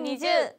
2 0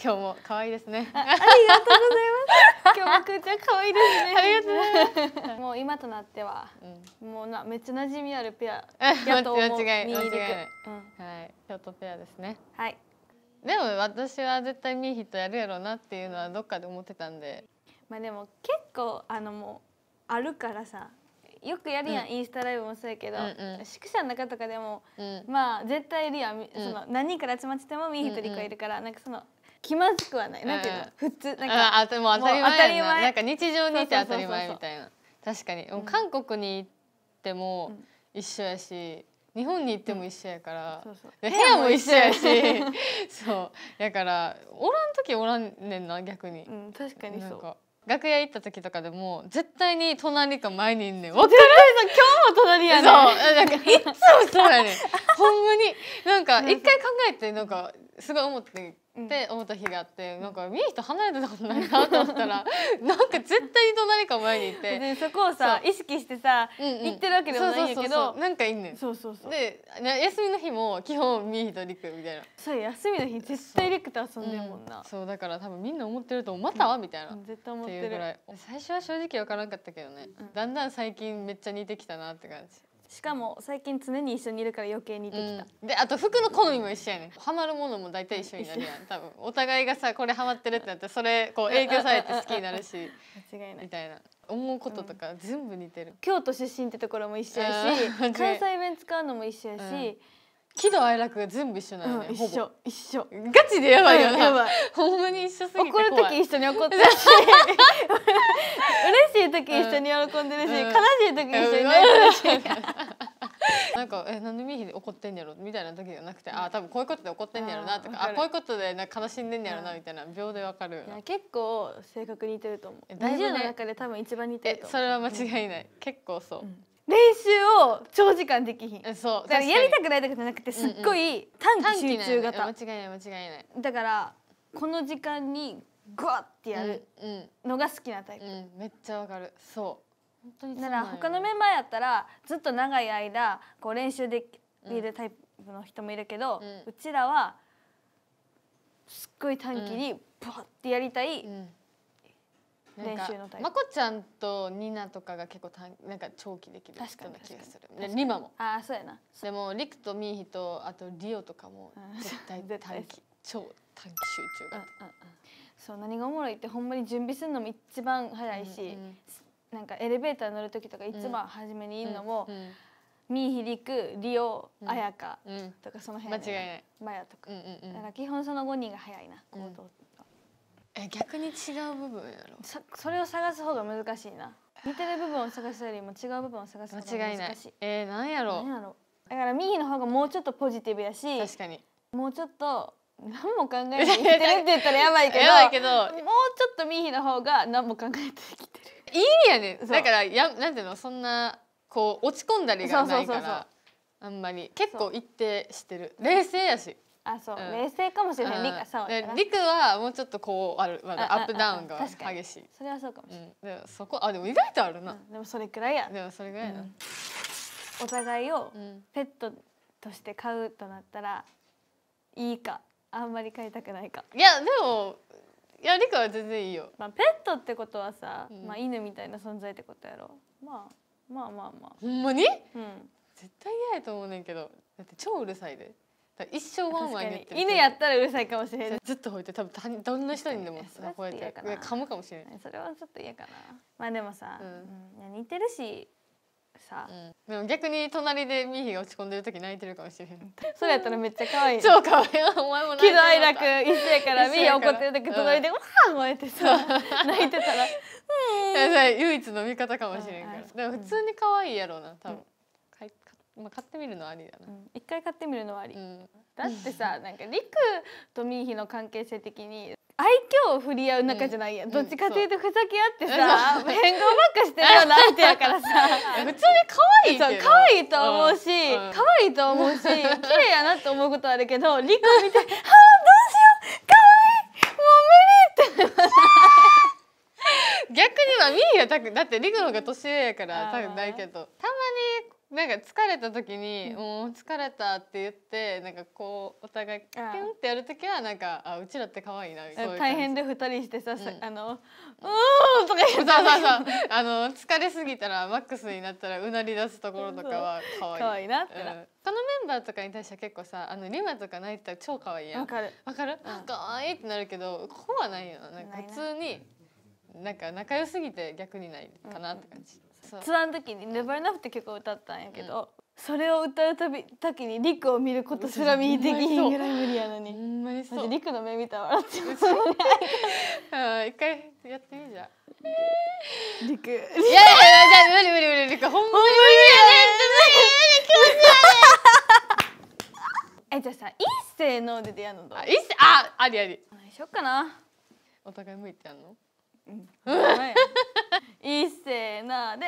今日も可愛いですねあ。ありがとうございます。今日もくーちゃん可愛いですね。ありがとうございます。もう今となっては、うん、もうなめっちゃ馴染みあるペア やと思う。間違い間違い、うん、はい、京都ペアですね。はい。でも私は絶対ミーヒットやるやろうなっていうのはどっかで思ってたんでまあでも結構あのもうあるからさよくやるやん、うん、インスタライブもそうやけど、うんうん、宿舎の中とかでも、うん、まあ絶対いるやん、うん、その何人から集まってても見え一人かいるから、うんうん、なんかその気まずくはない、うん、なんていうの、普通なんかあも当たり前なんか日常にいて当たり前みたいな確かにもう韓国に行っても一緒やし、日本に行っても一緒やから、うん、そうそう部屋も一緒やし そうだからおらん時おらんねんな逆に、うん、確かにそう楽屋行った時とかでも絶対に隣か前にいんねん。わかる今日も隣やねそうなんかいつもそうやねん。ほんまになんか一回考えてなんかすごい思って。って思った日があって、うん、なんか見る人離れてたことないなと思ったら なんか絶対に隣か前に行って、ね、そこをさ意識してさ、行ってるわけでもないんやけどなんかいんねんそうそうそうで休みの日も基本ミーとリクみたいなそう休みの日絶対リクと遊んでるもんなそううん、そうだから多分みんな思ってると思った、わみたいな、絶対思ってる最初は正直分からんかったけどね、だんだん最近めっちゃ似てきたなって感じしかも最近常に一緒にいるから余計にできた、うん、であと服の好みも一緒やねハマるものも大体一緒になるやん多分お互いがさこれハマってるってなったらそれこう影響されて好きになるし 間違いないみたいな思うこととか全部似てる、うん、京都出身ってところも一緒やし関西弁使うのも一緒やし、喜怒哀楽全部一緒なのね、うん、一緒一緒ガチでやばいよね、やばいほんまに一緒すぎて怒る時一緒に怒ってるし 嬉しい時一緒に喜んでるし、うん、悲しい時一緒に泣いてるし、なんかえなんでミヒで怒ってんやろみたいな時じゃなくて、うん、あ多分こういうことで怒ってんやろなとかあこういうことでな悲しんでんやろなみたいな秒でわかる結構性格似てると思う。大丈夫の中で多分一番似てるそれは間違いない。結構そう。練習を長時間できひんそうだからやりたくないだけじゃなくてすっごい短期集中型、間違いない間違いないだからこの時間にグワッてやるのが好きなタイプ、うんうん、めっちゃわかるそう本当になら他のメンバーやったらずっと長い間こう練習できるタイプの人もいるけど、うん、ちらはすっごい短期にバッてやりたい、うん練習のタイまこちゃんとニナとかが結構たなんか長期できる人な気がするでリマもああそうやなでもリクとミーヒとあとリオとかも絶対短期 超短期集中が、うんうん、そう何がおもろいってほんまに準備するのも一番早いし、うんうん、なんかエレベーター乗る時とかいつも初めにいるのも、うんうんうんミーヒリクリオ綾香とかその辺、ね、間違いないマヤとか、うんうんうん、だから基本その5人が早いな行動、うんえ逆に違う部分やろさそれを探す方が難しいな似てる部分を探すよりも違う部分を探す方が難しい間違いないえー、何やろ何やろだから右の方がもうちょっとポジティブやし確かにもうちょっと何も考えて 生きてるって言ったらやばいけどやばいけどもうちょっと右の方が何も考えて生きてるいいやねだからやなんていうのそんなこう落ち込んだりがないからあんまり結構一定してる冷静やしあそう、冷静かもしれない、リん、そう陸はもうちょっとこうある、まだアップダウンが激しいそれはそうかもしれない、でもそこあでも意外とあるな、でもそれくらいやでもそれぐらいな、お互いをペットとして飼うとなったらいいかあんまり飼いたくないかいやでもいやリクは全然いいよ、まあ、ペットってことはさ、まあ、犬みたいな存在ってことやろまあまあまあまあほんまに、うん、絶対嫌やと思うねんけどだって超うるさいで一生ワンワン言ってる犬やったらうるさいかもしれないずっと吠えて多分どんな人にでも吠えて噛むかもしれないそれはちょっと嫌かなまあでもさ、うん似てるしさ、うん、でも逆に隣でミーヒが落ち込んでる時泣いてるかもしれないそれやったらめっちゃ可愛い超可愛いお前も喜怒哀楽一緒やからミーヒ怒ってる時隣で「わあ!」燃えてさ 泣いてたら「う ん」唯一の味方かもしれんから、でも普通に可愛いやろうな多分。まあ、買ってみるのはありだな、うん、一回買ってみるのはあり、うん、だってさ なんか陸とミーヒの関係性的に愛嬌を振り合う仲じゃないや、うん、どっちかというとふざけ合ってさ、変顔ばっかしてるような相手やからさ 普通に可愛いそう可愛いと思うし、うん、可愛いと思うし 綺麗やなって思うことあるけど陸を見て「はあどうしよう可愛いもう無理!」って。逆にまあミーはだって陸の方が年上やから多分ないけど。なんか疲れた時に「もう疲れた」って言ってなんかこうお互いキュンってやる時はなんかあうちらって可愛いなみたいな大変で二人してさ、あの「うん」とか言ってそうそうそうあの疲れすぎたらマックスになったらうなり出すところとかは可愛い可愛いなってな、うのメンバーとかに対しては結構さあのリマとか泣いてたら超可愛いやんわかるわかる、うん、可愛いってなるけどここはないよななんか普通になんか仲良すぎて逆にないかなって感じ。ツアーの時に「ネバーナフって曲を歌ったんやけど、それを歌うたび時にリクを見ることすら見できひんぐらい無理やのにそうリクの目見たら笑って一回やってみじゃリクいやいやいや無理無理無理リクほんまに無理やねんえじゃあさ一世ので出会うのどう一世あありありしよっかなお互い向いてやんのうん。いせーなで。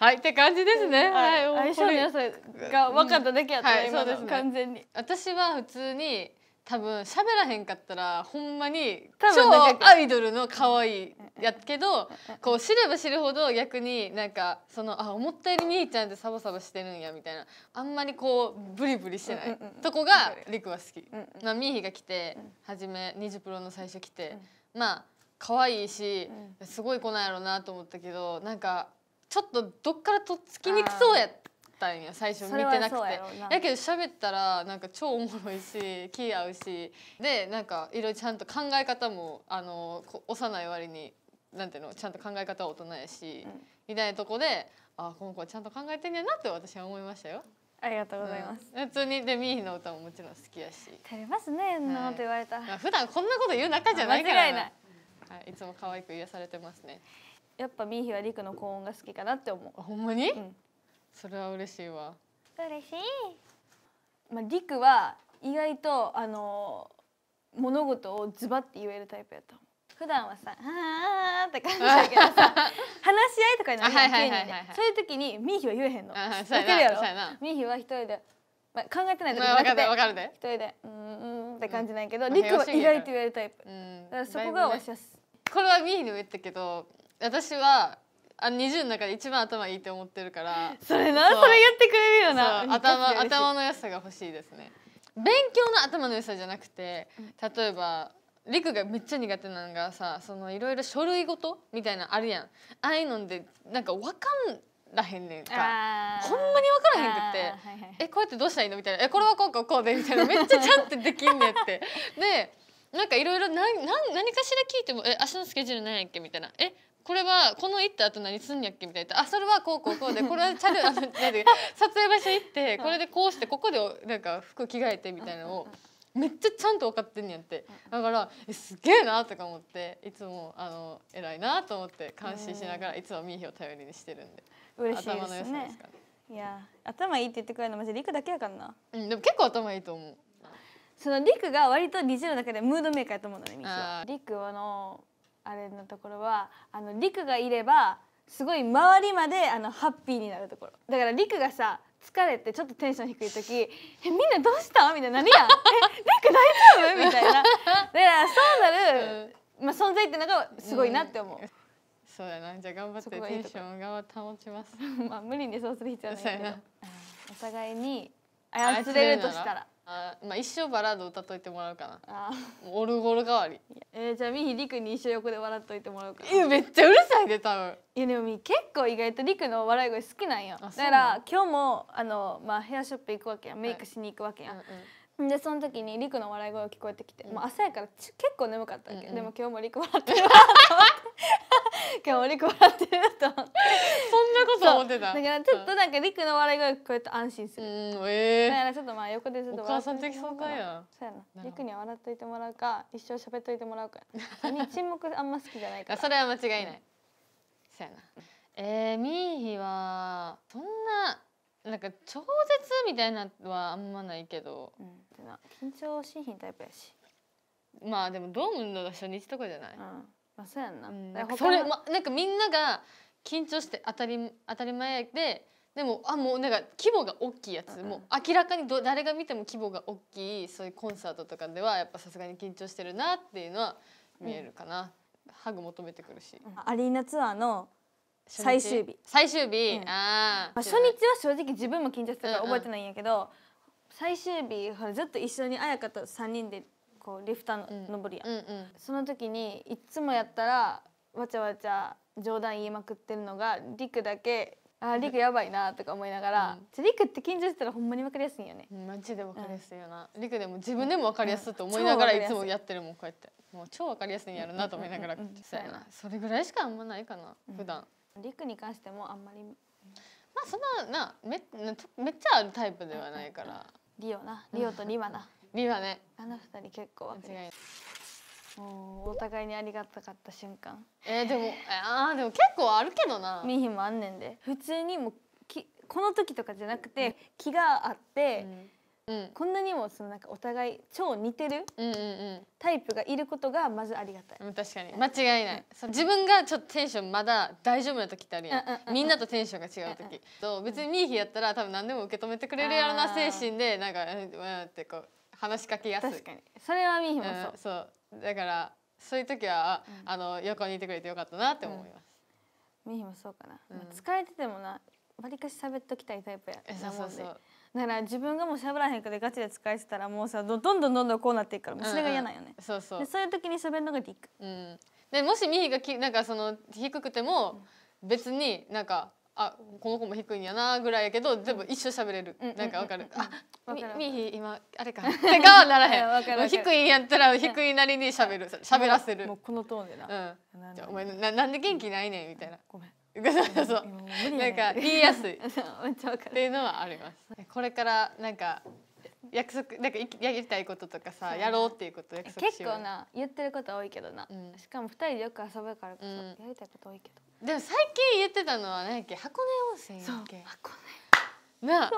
はい、って感じですね。はい、相性の良さが分かっただけやった。思いです、完全に。私は普通に多分喋らへんかったらほんまに超アイドルの可愛いやけどこう知れば知るほど逆になんかそのあ思ったより兄ちゃんってサバサバしてるんやみたいなあんまりこうブリブリしてないとこがりくは好き。まあ、ミーヒが来て初めニジプロの最初来てまあ可愛いしすごい子なんやろうなと思ったけどなんかちょっとどっからとっつきにくそうやっったんよ最初見てなくてやけど喋ったらなんか超おもろいし 気合うしでなんかいろいろちゃんと考え方もあの幼い割になんていうのちゃんと考え方は大人やし、うん、みたいなとこであこの子はちゃんと考えてんやなって私は思いましたよ。ありがとうございます。うん、普通にでミーの歌ももちろん好きやし。照れますね、はなんて言われた。普段こんなこと言う仲じゃないからいはい、いつも可愛く癒されてますね。やっぱミーヒはリクの高音が好きかなって思う。ほんまに？うんそれは嬉しいわ嬉しいまありくは意外とあのー、物事をズバって言えるタイプやと普段はさ「ああって感じだけどさ 話し合いとかになるやん9でそういう時にみーヒは言えへんの分けるやろミーは一人で、まあ、考えてないとかなくて一人で「うんうん」って感じないけど、うん、リクは意外と言えるタイプ、うん、だからそこがわしは、ね、これはミーヒにも言ったけど私はあ20の中で一番頭いいって思ってるからそれなそれ言ってくれるよな頭頭の良さが欲しいですね勉強の頭の良さじゃなくて例えばりくがめっちゃ苦手なのがさそのいろいろ書類ごとみたいなあるやんああいうのでなんか分かんらへんねんかほんまに分からへんくって「はいはい、えこうやってどうしたらいいの?」みたいな「えこれはこうこうこうで」みたいなめっちゃちゃんってできんねんって。でなんかいろいろ何かしら聞いても「え明日のスケジュール何やっけ?」みたいな「えこれはこの行った後何すんやっけみたいなあそれはこうこうこうでこれはチャル あの撮影場所行ってこれでこうしてここでなんか服着替えてみたいなのをめっちゃちゃんと分かってんやってだからえすげえなとか思っていつもあの偉いなと思って感心しながらいつもミーヒを頼りにしてるんで嬉しいですね頭の良さですかねいや頭いいって言ってくれるのマジリクだけやからなうんでも結構頭いいと思うそのリクが割と虹ジの中でムードメーカーやと思うのねミーヒはリクのあれのところはあの陸がいればすごい周りまであのハッピーになるところだから陸がさ疲れてちょっとテンション低い時「えみんなどうした?」みたいな「何やえ陸大丈夫?」みたいなだからそうなる、うん、まあ、存在ってのがすごいなって思う。うん、そうやなじゃあ頑張ってテンションが保ちますまあ無理にそうする必要はないけどお互いに操れるとしたら。あまあ一生バラード歌っといてもらうかなあオルゴル代わりえー、じゃあミヒリクに一生横で笑っといてもらうかえめっちゃうるさいで多分いやでも結構意外とリクの笑い声好きなんよだから今日もあの、まあ、ヘアショップ行くわけやメイクしに行くわけや、はいうんうん、でその時にリクの笑い声が聞こえてきて、うん、もう朝やから結構眠かったわけ、うんうん、でも今日もリク笑ってるわと思って今日リク笑ってると思ってそんなこと思ってただからちょっとなんかリクの笑い声こうやって安心するうんええー、だからちょっとまあ横でずっと笑ってお母さん的そうやなリには笑っといてもらうか一生喋っといてもらうかに沈黙あんま好きじゃないからそれは間違いない、うん、そうやなえー、ミーヒはそんななんか超絶みたいなのはあんまないけど、うん、緊張しひんタイプやしまあでもドームの初日とかじゃない、うんまあ、そうやんな、うん、それ、ま、なんかみんなが緊張して当たり当たり前ででもあもうなんか規模が大きいやつ、うん、もう明らかにど誰が見ても規模が大きいそういうコンサートとかではやっぱさすがに緊張してるなっていうのは見えるかな、うん、ハグ求めてくるし、アリーナツアーの最終日最終日、うん、あ、まあ、初日は正直自分も緊張してたから覚えてないんやけど、うんうん、最終日ずっと一緒に綾香と3人でこうリフターの登るや、うん、うんうん、その時にいつもやったらわちゃわちゃ冗談言いまくってるのがりくだけあリクやばいなとか思いながら、うん、リクって緊張してたらほんまに分かりやすいよねマジで分かりやすいよな、うん、リクでも自分でも分かりやすいと思いながらいつもやってるもんこうやってもう超分かりやすいんやるなと思いながら、そやなそれぐらいしかあんまないかな、うん、普段リクに関してもあんまりまあそんななめめっちゃあるタイプではないから、リオなリオとリマなリはねあの二人結構分かるお互いにありがたかった瞬間えー、でもあーでも結構あるけどな見ヒもあんねんで普通にもきこの時とかじゃなくて気があって、うん、うん、こんなにもそのなんかお互い超似てるタイプがいることがまずありがたい、うん、確かに間違いない、うん、自分がちょっとテンションまだ大丈夫な時ってあるやんうんうんうん、みんなとテンションが違う時、うんうん、別にミーヒやったら多分何でも受け止めてくれるやろな精神でなんか「うん」ってこう。話しかけやすい確かにそれはみーヒもそう,、そうだからそういう時は、あの横にいてくれてよかったなって思います、みーヒもそうかな、まあ、疲れててもなわりかし喋っときたいタイプやなもんでだから自分がもう喋らへんかてガチで使えてたらもうさどんどんどんどんこうなっていくからそれが嫌なんよね、そうそうでそういう時に喋るのがリック、うん、でもしミひがきなんかその低くても別になんかあこの子も低いんやなぐらいやけど全部一緒喋れる、うん、なんかわかる、うん、あみみひ今あれか てかはならへん低いんやったら低いなりに喋る喋らせるもうこのトーンでな、うん、お前ななんで元気ないねんみたいなごめんそうなんか言いやすい っていうのはありますこれからなんか約束なんかやりたいこととかさやろうっていうこと約束しよう結構な言ってること多いけどな、うん、しかも2人でよく遊ぶからこそ、やりたいこと多いけどでも最近言ってたのは何やっけ箱根温泉やっけ箱根な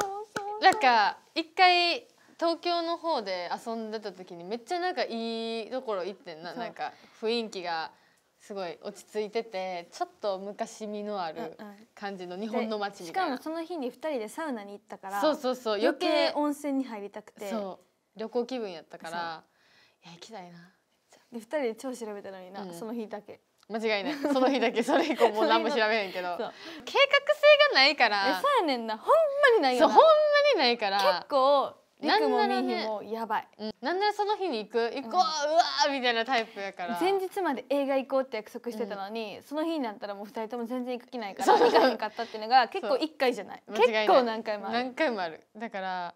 なんか一回東京の方で遊んでた時にめっちゃなんかいいところ行ってんななんか雰囲気がすごい落ち着いててちょっと昔みのある感じの日本の街みたいな、しかもその日に2人でサウナに行ったからそうそうそう余計温泉に入りたくて旅行気分やったからいや行きたいなで2人で超調べたのにな、うん、その日だけ間違いないその日だけそれ以降もう何も調べへんけど計画性がないからそうやねんなほんまにないよなそうほんまにないから結構なんならねもやばい、なんならその日に行く行こう、うん、うわみたいなタイプやから前日まで映画行こうって約束してたのに、うん、その日になったらもう2人とも全然行く気ないから行かへんかったっていうのが結構1回じゃない結構何回もある何回もあるだから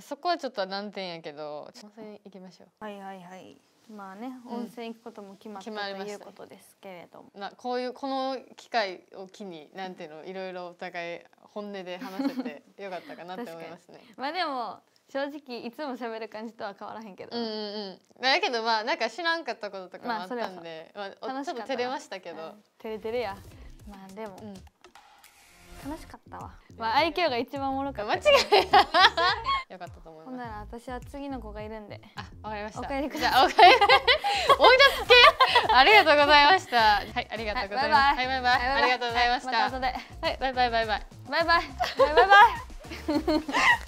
そこはちょっと難点やけど挑戦行きましょうはいはいはいまあね、温泉行くことも決まった、うん、ということですけれども。なこういうこの機会を機になんていうのいろいろお互い本音で話せてよかったかなって思いますね。まあでも正直いつも喋る感じとは変わらへんけど。うんうんだけどまあなんか知らんかったこととかもあったんで、まあ、まあ、ちょっと照れましたけど。照れてるや。まあでも。うん楽しかったわ、まあ、愛嬌が一番おもろかった間違い よかったと思いますほんなら私は次の子がいるんであ、わかりましたお帰りくださいお帰り追 い出す系ありがとうございましたはい、ありがとうございますはい、バイバイ、はい、ありがとうございました、はい、また後ではい、バイバイバイバイバイバイバイバイ